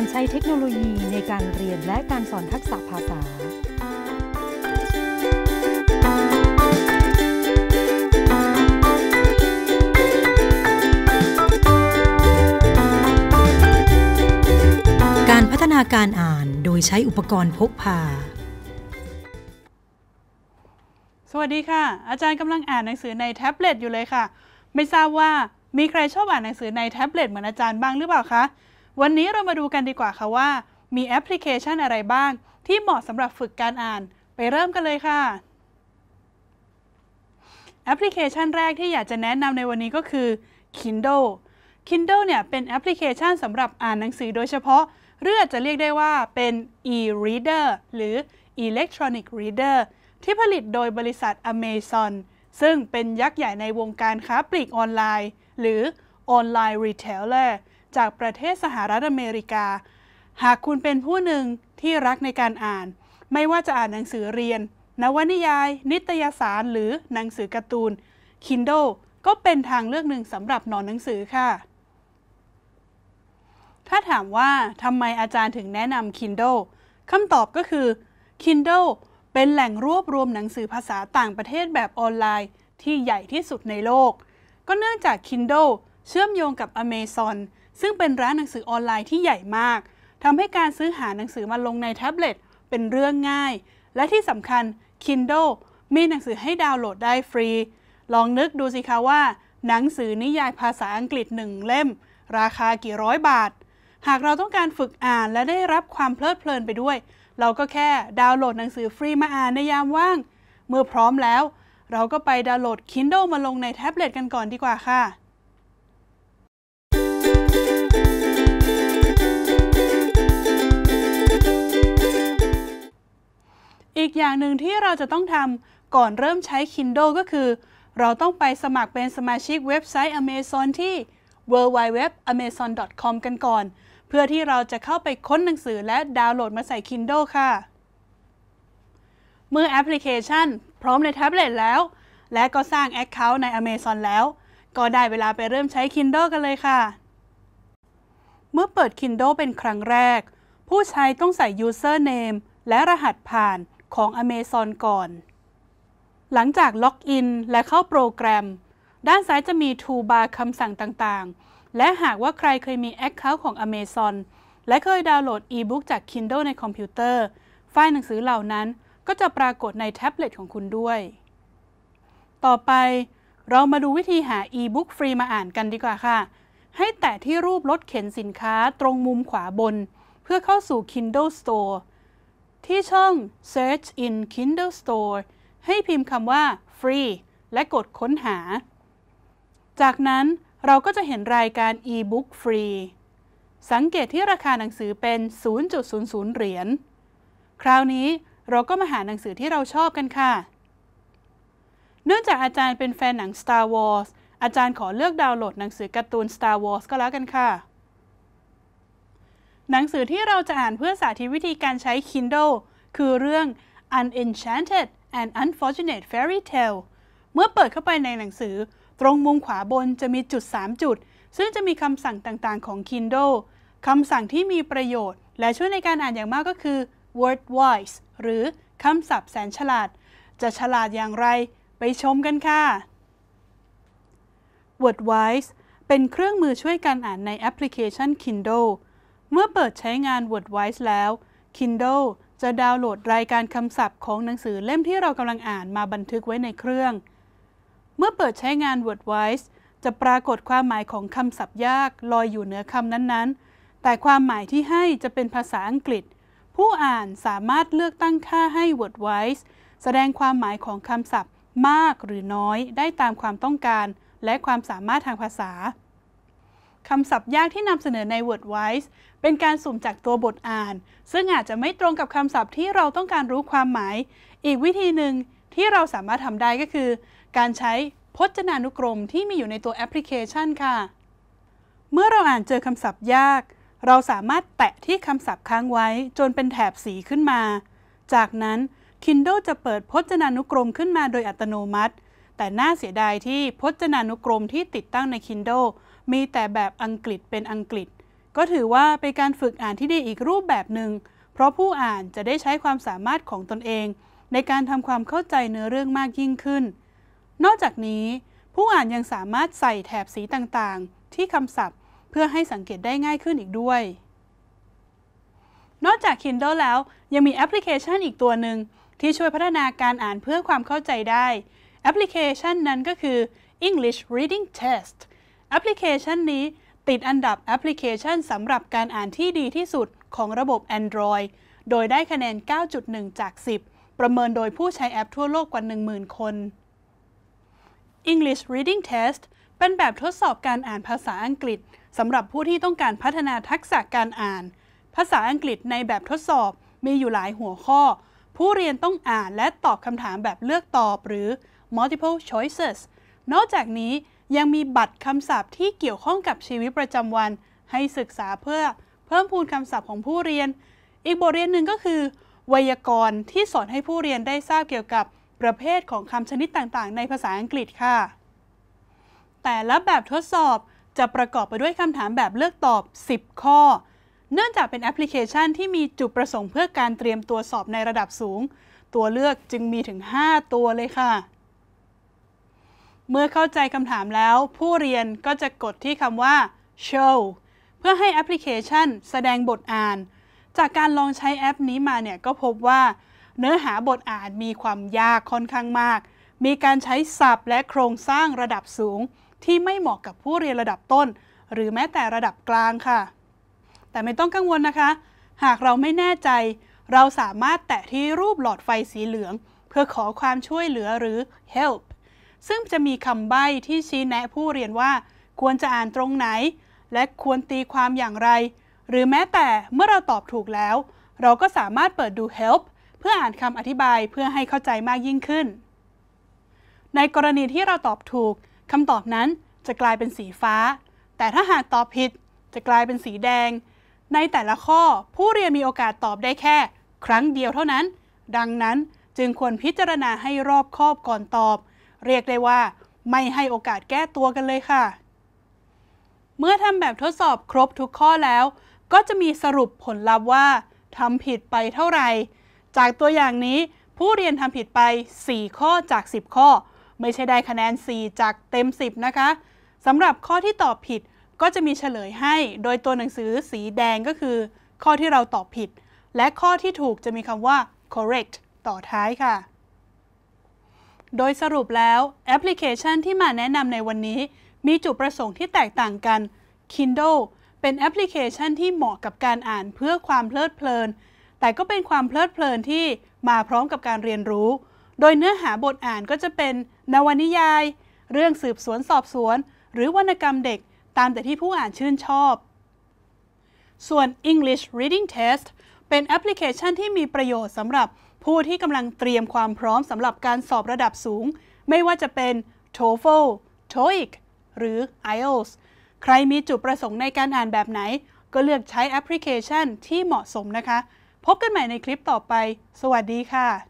การใช้เทคโนโลยีในการเรียนและการสอนทักษะภาษา การพัฒนาการอ่านโดยใช้อุปกรณ์พกพา สวัสดีค่ะ อาจารย์กำลังอ่านหนังสือในแท็บเล็ตอยู่เลยค่ะ ไม่ทราบว่ามีใครชอบอ่านหนังสือในแท็บเล็ตเหมือนอาจารย์บ้างหรือเปล่าคะวันนี้เรามาดูกันดีกว่าค่ะว่า มีแอปพลิเคชันอะไรบ้าง ที่เหมาะสำหรับฝึกการอ่านไปเริ่มกันเลยค่ะ แอปพลิเคชันแรกที่อยากจะแนะนำในวันนี้ก็คือ Kindle Kindle เนี่ยเป็นแอปพลิเคชันสำหรับอ่านหนังสือโดยเฉพาะ เรือองจจะเรียกได้ว่าเป็น e-reader หรือ electronic reader ที่ผลิตโดยบริษัท Amazon ซึ่งเป็นยักษ์ใหญ่ในวงการค้าปลีกออนไลน์ หรือ online retailer จากประเทศสหรัฐอเมริกา หากคุณเป็นผู้หนึ่งที่รักในการอ่าน ไม่ว่าจะอ่านหนังสือเรียน นวนิยาย นิตยสารหรือหนังสือการ์ตูน Kindle ก็เป็นทางเลือกหนึ่งสำหรับหนอนหนังสือค่ะ ถ้าถามว่าทำไมอาจารย์ถึงแนะนำ Kindle คำตอบก็คือ Kindle เป็นแหล่งรวบรวมหนังสือภาษาต่างประเทศแบบออนไลน์ ที่ใหญ่ที่สุดในโลก ก็เนื่องจาก Kindle เชื่อมโยงกับ Amazon ซึ่งเป็นร้านหนังสือออนไลน์ที่ใหญ่มาก ทำให้การซื้อหาหนังสือมาลงในแท็บเล็ตเป็นเรื่องง่าย และที่สำคัญ Kindle มีหนังสือให้ดาวน์โหลดได้ฟรี ลองนึกดูสิคะว่า หนังสือนิยายภาษาอังกฤษหนึ่งเล่ม ราคากี่ร้อยบาท หากเราต้องการฝึกอ่านและได้รับความเพลิดเพลินไปด้วย เราก็แค่ดาวน์โหลดหนังสือฟรีมาอ่านในยามว่าง เมื่อพร้อมแล้ว เราก็ไปดาวน์โหลด Kindle มาลงในแท็บเล็ตกันก่อนดีกว่าค่ะอีกอย่างหนึ่งที่เราจะต้องทำก่อนเริ่มใช้ Kindle ก็คือ เราต้องไปสมัครเป็นสมาชิกเว็บไซต์ Amazon ที่ www.amazon.com กันก่อน เพื่อที่เราจะเข้าไปค้นหนังสือและดาวน์โหลดมาใส่ Kindle ค่ะเมื่อแอปพลิเคชันพร้อมในแท็บเล็ตแล้ว และก็สร้าง Account ใน Amazon แล้ว ก็ได้เวลาไปเริ่มใช้ Kindle กันเลยค่ะ เมื่อเปิด Kindle เป็นครั้งแรก ผู้ใช้ต้องใส่ Username และรหัสผ่านของ Amazon ก่อน หลังจากล็อกอินและเข้าโปรแกรมด้านซ้ายจะมี toolbar คำสั่งต่างๆ และหากว่าใครเคยมี Account ของ Amazon และเคยดาวน์โหลด e-book จาก Kindle ในคอมพิวเตอร์ ไฟล์หนังสือเหล่านั้นก็จะปรากฏในแท็บเล็ตของคุณด้วย ต่อไปเรามาดูวิธีหา e-book ฟรีมาอ่านกันดีกว่าค่ะ ให้แตะที่รูปรถเข็นสินค้าตรงมุมขวาบน เพื่อเข้าสู่ Kindle Store ที่ช่อง Search in Kindle Store ให้พิมพ์คำว่า free และกดค้นหา จากนั้นเราก็จะเห็นรายการ e-book free สังเกตที่ราคาหนังสือเป็น 0.00 เหรียญ คราวนี้เราก็มาหาหนังสือที่เราชอบกันค่ะ เนื่องจากอาจารย์เป็นแฟนหนัง Star Wars อาจารย์ขอเลือกดาวน์โหลดหนังสือการ์ตูน Star Wars ก็แล้วกันค่ะหนังสือที่เราจะอ่านเพื่อสาธิตวิธีการใช้ Kindle คือเรื่อง Unenchanted and Unfortunate Fairy Tale เมื่อเปิดเข้าไปในหนังสือ ตรงมุมขวาบนจะมีจุด 3 จุด ซึ่งจะมีคำสั่งต่างๆของ Kindle คำสั่งที่มีประโยชน์ และช่วยในการอ่านอย่างมากก็คือ word wise หรือคำศัพท์แสนฉลาด จะฉลาดอย่างไร ไปชมกันค่ะ word wise เป็นเครื่องมือช่วยการอ่านในแอปพลิเคชัน Kindle เมื่อเปิดใช้งาน WordWise แล้ว Kindle จะดาวน์โหลดรายการคำศัพท์ของหนังสือเล่มที่เรากำลังอ่านมาบันทึกไว้ในเครื่อง เมื่อเปิดใช้งาน WordWise จะปรากฏความหมายของคำศัพท์ยากลอยอยู่เหนือคำนั้นๆ แต่ความหมายที่ให้จะเป็นภาษาอังกฤษ ผู้อ่านสามารถเลือกตั้งค่าให้ WordWise แสดงความหมายของคำศัพท์มากหรือน้อยได้ตามความต้องการ และความสามารถทางภาษาคำศัพท์ยากที่นำเสนอใน WordWise เป็นการสุ่มจากตัวบทอ่าน ซึ่งอาจจะไม่ตรงกับคำศัพท์ที่เราต้องการรู้ความหมาย อีกวิธีหนึ่งที่เราสามารถทำได้ก็คือ การใช้พจนานุกรมที่มีอยู่ในตัวแอปพลิเคชันค่ะ เมื่อเราอ่านเจอคำศัพท์ยาก เราสามารถแตะที่คำศัพท์ค้างไว้จนเป็นแถบสีขึ้นมา จากนั้น Kindle จะเปิดพจนานุกรมขึ้นมาโดยอัตโนมัติ แต่น่าเสียดายที่พจนานุกรมที่ติดตั้งใน Kindle มีแต่แบบอังกฤษเป็นอังกฤษ ก็ถือว่าเป็นการฝึกอ่านที่ดีอีกรูปแบบหนึง่งเพราะผู้อ่านจะได้ใช้ความสามารถของตนเอง ในการทำความเข้าใจเนื้อเรื่องมากยิ่งขึ้น นอกจากนี้ ผู้อ่านยังสามารถใส่แถบสีต่างๆ ที่คำศัพท์ เพื่อให้สังเกตได้ง่ายขึ้นอีกด้วย นอกจาก Kindle แล้ว ยังมีแอปพลิเคชันอีกตัวหนึ่งที่ช่วยพัฒนาการอ่านเพื่อความเข้าใจได้แอปพลิเคชันนั้นก็คือ English Reading Test แอปพลิเคชันนี้ติดอันดับแอปพลิเคชันสำหรับการอ่านที่ดีที่สุดของระบบ Android โดยได้คะแนน 9.1 จาก 10 ประเมินโดยผู้ใช้แอปทั่วโลกกว่า 10,000 คน English Reading Test เป็นแบบทดสอบการอ่านภาษาอังกฤษสำหรับผู้ที่ต้องการพัฒนาทักษะการอ่าน ภาษาอังกฤษในแบบทดสอบมีอยู่หลายหัวข้อ ผู้เรียนต้องอ่านและตอบคำถามแบบเลือกตอบหรือ multiple choices นอกจากนี้ยังมีบัตรคำศัพท์ที่เกี่ยวข้องกับชีวิตประจำวัน ให้ศึกษาเพื่อเพิ่มพูนคำศัพท์ของผู้เรียน อีกบทเรียนหนึ่งก็คือ ไวยากรณ์ที่สอนให้ผู้เรียนได้ทราบเกี่ยวกับประเภทของคำชนิดต่างๆ ในภาษาอังกฤษค่ะ แต่ละแบบทดสอบจะประกอบไปด้วยคำถามแบบเลือกตอบ 10 ข้อ เนื่องจากเป็นแอปพลิเคชันที่มีจุดประสงค์เพื่อการเตรียมตัวสอบในระดับสูง ตัวเลือกจึงมีถึง 5 ตัวเลยค่ะเมื่อเข้าใจคำถามแล้ว ผู้เรียนก็จะกดที่คำว่า show เพื่อให้แอปพลิเคชัน แสดงบทอ่าน จากการลองใช้แอปนี้มาเนี่ย ก็พบว่า เนื้อหาบทอ่านมีความยากค่อนข้างมาก มีการใช้ศัพท์และโครงสร้างระดับสูง ที่ไม่เหมาะกับผู้เรียนระดับต้น หรือแม้แต่ระดับกลางค่ะ แต่ไม่ต้องกังวลนะคะ หากเราไม่แน่ใจ เราสามารถแตะที่รูปหลอดไฟสีเหลือง เพื่อขอความช่วยเหลือหรือ help ซึ่งจะมีคำใบ้ที่ชี้แนะผู้เรียนว่าควรจะอ่านตรงไหน และควรตีความอย่างไร หรือแม้แต่เมื่อเราตอบถูกแล้ว เราก็สามารถเปิดดู help เพื่ออ่านคำอธิบายเพื่อให้เข้าใจมากยิ่งขึ้น ในกรณีที่เราตอบถูกคำตอบนั้นจะกลายเป็นสีฟ้า แต่ถ้าหากตอบผิด จะกลายเป็นสีแดง ในแต่ละข้อผู้เรียนมีโอกาสตอบได้แค่ ครั้งเดียวเท่านั้น ดังนั้นจึงควรพิจารณาให้รอบคอบก่อนตอบเรียกได้ว่า ไม่ให้โอกาสแก้ตัวกันเลยค่ะ เมื่อทำแบบทดสอบครบทุกข้อแล้ว ก็จะมีสรุปผลลัพธ์ว่าทำผิดไปเท่าไหร่จากตัวอย่างนี้ ผู้เรียนทำผิดไป 4 ข้อจาก 10 ข้อ ไม่ใช่ได้คะแนน4จากเต็ม 10 นะคะสำหรับข้อที่ตอบผิดก็จะมีเฉลยให้ โดยตัวหนังสือสีแดงก็คือ ข้อที่เราตอบผิด และข้อที่ถูกจะมีคำว่า correct ต่อท้ายค่ะโดยสรุปแล้วแอปพลิเคชันที่มาแนะนำในวันนี้ มีจุดประสงค์ที่แตกต่างกัน Kindle เป็นแอปพลิเคชันที่เหมาะกับการอ่านเพื่อความเพลิดเพลินแต่ก็เป็นความเพลิดเพลินที่มาพร้อมกับการเรียนรู้ โดยเนื้อหาบทอ่านก็จะเป็นนวนิยาย เรื่องสืบสวนสอบสวน หรือวรรณกรรมเด็กตามแต่ที่ผู้อ่านชื่นชอบ ส่วน English Reading Test เป็นแอปพลิเคชันที่มีประโยชน์สำหรับผู้ที่กำลังเตรียมความพร้อมสำหรับการสอบระดับสูง ไม่ว่าจะเป็น TOEFL TOEIC หรือ IELTS ใครมีจุดประสงค์ในการอ่านแบบไหน ก็เลือกใช้แอปพลิเคชันที่เหมาะสมนะคะ พบกันใหม่ในคลิปต่อไป สวัสดีค่ะ